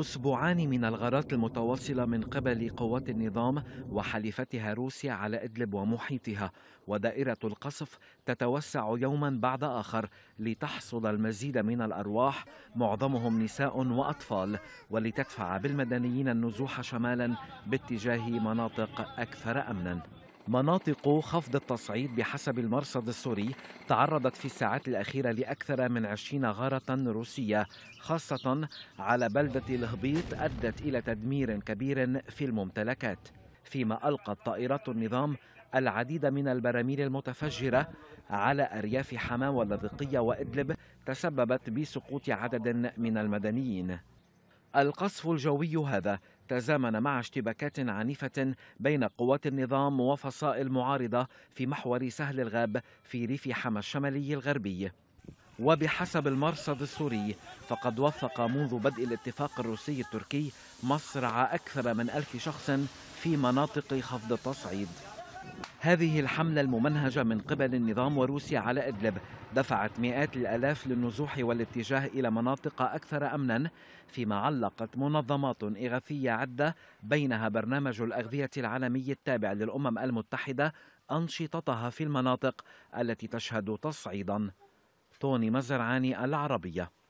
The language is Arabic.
أسبوعان من الغارات المتواصلة من قبل قوات النظام وحليفتها روسيا على إدلب ومحيطها ودائرة القصف تتوسع يوما بعد آخر لتحصد المزيد من الأرواح معظمهم نساء وأطفال ولتدفع بالمدنيين النزوح شمالا باتجاه مناطق أكثر أمنا مناطق خفض التصعيد بحسب المرصد السوري تعرضت في الساعات الأخيرة لأكثر من 20 غارة روسية خاصة على بلدة الهبيط أدت إلى تدمير كبير في الممتلكات فيما ألقت طائرات النظام العديد من البراميل المتفجرة على أرياف حماة واللاذقية وإدلب تسببت بسقوط عدد من المدنيين القصف الجوي هذا تزامن مع اشتباكات عنيفة بين قوات النظام وفصائل معارضة في محور سهل الغاب في ريف حما الشمالي الغربي وبحسب المرصد السوري فقد وثق منذ بدء الاتفاق الروسي التركي مصرع أكثر من ألف شخص في مناطق خفض التصعيد هذه الحملة الممنهجة من قبل النظام وروسيا على إدلب دفعت مئات الألاف للنزوح والاتجاه إلى مناطق أكثر أمنا فيما علقت منظمات إغاثية عدة بينها برنامج الأغذية العالمي التابع للأمم المتحدة أنشطتها في المناطق التي تشهد تصعيدا توني مزرعاني العربية